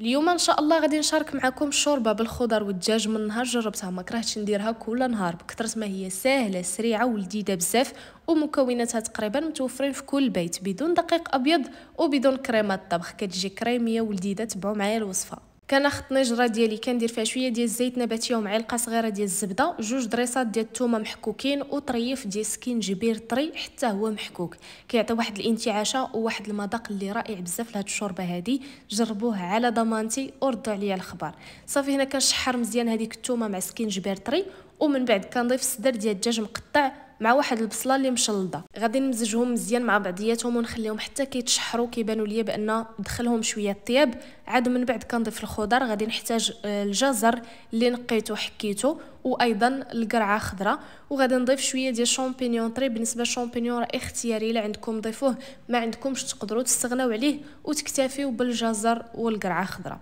اليوم ان شاء الله غادي نشارك معكم شوربه بالخضر والدجاج من نهار جربتها ما كرهتش نديرها كل نهار بكثرت ما هي ساهله سريعه ولذيذه بزاف ومكوناتها تقريبا متوفرين في كل بيت بدون دقيق ابيض وبدون كريمه الطبخ كتجي كريميه ولذيذه تبعوا معايا الوصفه كناخد طنجره ديالي كندير فيها شويه ديال الزيت نباتي ومعلقه صغيره ديال الزبده جوج دريسات ديال الثومه محكوكين وطريف ديال سكينجبير طري حتى هو محكوك كيعطي واحد الانتعاشه وواحد المذاق اللي رائع بزاف لهاد الشوربه هادي جربوه على ضمانتي وردوا عليا الخبر صافي هنا كنشحر مزيان هذيك الثومه مع سكينجبير طري ومن بعد كنضيف الصدر ديال الدجاج مقطع مع واحد البصله اللي مشلضه غادي نمزجهم مزيان مع بعضياتهم ونخليهم حتى كيتشحروا كيبانوا ليا بان دخلهم شويه الطياب عاد من بعد كنضيف الخضر غادي نحتاج آه، الجزر اللي نقيته حكيته وايضا القرعه خضراء وغادي نضيف شويه ديال الشامبينيون طري بالنسبه للشامبينيون راه اختياري الا عندكم ضيفوه ما عندكمش تقدروا تستغناو عليه وتكتفيو بالجزر والقرعه خضراء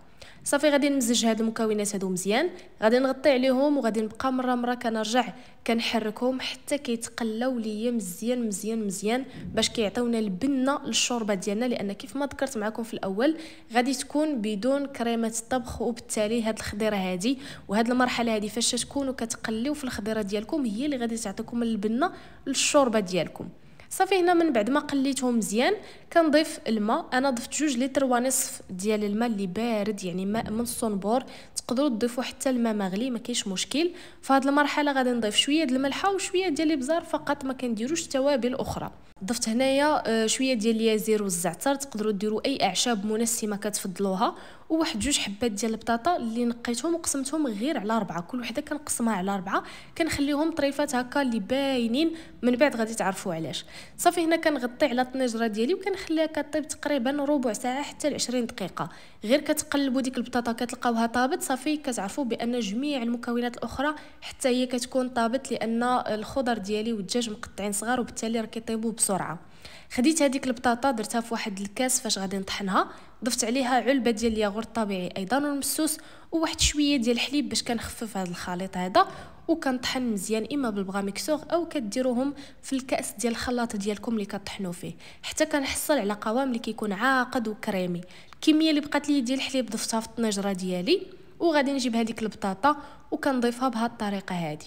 صافي غادي نمزج هاد المكونات هادو مزيان غادي نغطي عليهم وغادي نبقى مره مره كنرجع كنحركهم حتى كيتقلاو ليا مزيان مزيان مزيان باش كيعطيونا البنه للشوربه ديالنا لان كيف ما ذكرت معكم في الاول غادي تكون بدون كريمه الطبخ وبالتالي هاد الخضيره هادي وهاد المرحله هادي فاش تكونوا كتقليو في الخضيره ديالكم هي اللي غادي تعطيكم البنه للشوربه ديالكم صافي هنا من بعد ما قليتهم مزيان كنضيف الماء انا ضفت جوج لتر ونصف ديال الماء اللي بارد يعني ماء من الصنبور تقدروا تضيفوا حتى الماء مغلي ما كاينش مشكل في هذه المرحله غادي نضيف شويه ديال الملحه وشويه ديال الابزار فقط ما كنديروش توابل اخرى ضفت هنايا آه، شويه ديال اليازير والزعتر تقدروا ديروا اي اعشاب منسمه كتفضلوها وواحد جوج حبات ديال البطاطا اللي نقيتهم وقسمتهم غير على ربعة كل وحده كنقسمها على ربعة كنخليهم طريفات هكا اللي باينين من بعد غادي تعرفوا علاش صافي هنا كنغطي على الطنجره ديالي وكنخليها كطيب تقريبا ربع ساعه حتى ل 20 دقيقه غير كتقلبوا ديك البطاطا كتلقاوها طابت صافي كتعرفوا بان جميع المكونات الاخرى حتى هي كتكون طابت لان الخضر ديالي والدجاج مقطعين صغار وبالتالي راه كيطيبوا بسرعه خديت هذيك البطاطا درتها في واحد الكاس فاش غادي نطحنها ضفت عليها علبه ديال الياغورت الطبيعي ايضا والمسوس وواحد شويه ديال الحليب باش كنخفف هذا الخليط هذا وكنطحن مزيان اما بالبغا ميكسور او كديروهم في الكاس ديال الخلاط ديالكم اللي كطحنوا فيه حتى كنحصل على قوام اللي كيكون عاقد وكريمي الكميه اللي بقات لي ديال الحليب ضفتها في الطنجره ديالي وغادي نجيب هذيك البطاطا وكنضيفها بهذه الطريقه هذه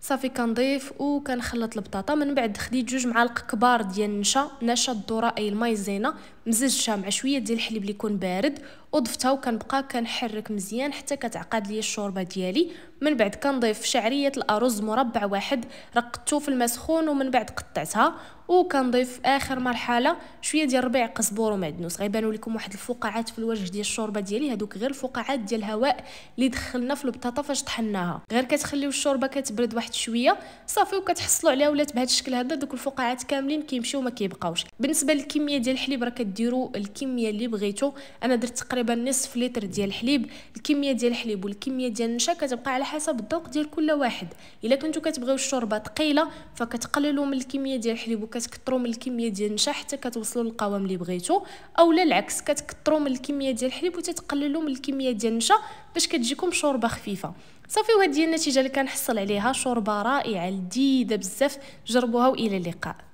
صافي كنضيف وكنخلط البطاطا من بعد خديت جوج معالق كبار ديال النشا نشا الذره اي المايزينا مززتها مع شويه ديال الحليب اللي يكون بارد وضفتها وكنبقى كنحرك مزيان حتى كتعقد لي الشوربه ديالي من بعد كنضيف شعريه الارز مربع واحد رقدته في الماء سخون ومن بعد قطعتها وكنضيف اخر مرحله شويه ديال ربيع قزبور ومعدنوس غيبانوا لكم واحد الفقاعات في الوجه ديال الشوربه ديالي هدوك غير الفقاعات ديال الهواء اللي دخلنا في البطاطا فاش طحناها غير كتخليو الشوربه كتبرد واحد شويه صافي وكتحصلوا عليها ولات بهذا الشكل هذا دوك الفقاعات كاملين كيمشيو ما كيبقاوش بالنسبه للكميه ديال الحليب راه كديروا الكميه اللي بغيتو انا درت تقريبا نصف لتر ديال الحليب الكميه ديال الحليب والكميه ديال النشا كتبقى على حسب الذوق ديال كل واحد الا كنتو كتبغيو الشوربه ثقيله فكتقللوا من الكميه ديال الحليب وكتكثروا من الكميه ديال النشا حتى كتوصلوا للقوام اللي بغيتو اولا العكس كتكثروا من الكميه ديال الحليب وتتقللوا من الكميه ديال النشا باش كتجيكم شوربه خفيفه صافي وهذه هي النتيجه اللي كنحصل عليها شوربه رائعه لذيذه بزاف جربوها والى اللقاء